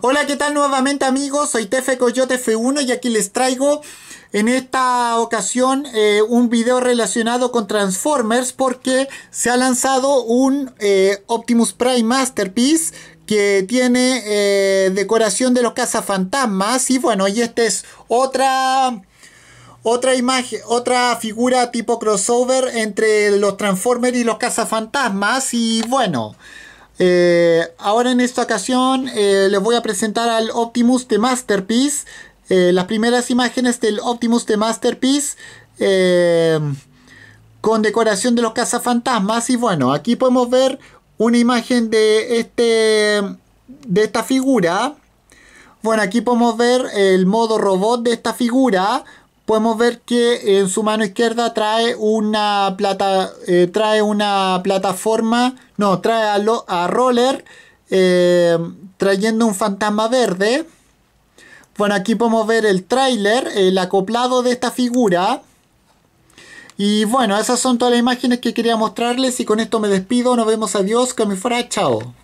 Hola, ¿qué tal nuevamente amigos? Soy Tefe Coyote F1 y aquí les traigo en esta ocasión eh, un video relacionado con Transformers porque se ha lanzado un eh, Optimus Prime Masterpiece que tiene eh, decoración de los cazafantasmas y bueno, y esta es otra... Otra imagen, otra figura tipo crossover entre los Transformers y los cazafantasmas y bueno, eh, ahora en esta ocasión eh, les voy a presentar al Optimus de Masterpiece. Eh, las primeras imágenes del Optimus de Masterpiece. con decoración de los cazafantasmas. Y bueno, aquí podemos ver una imagen de este. de esta figura. Bueno, aquí podemos ver el modo robot de esta figura podemos ver que en su mano izquierda trae una, plata, eh, trae una plataforma, no, trae a, a Roller eh, trayendo un fantasma verde. Bueno, aquí podemos ver el trailer, el acoplado de esta figura. Y bueno, esas son todas las imágenes que quería mostrarles y con esto me despido, nos vemos, adiós, que me fuera, chao.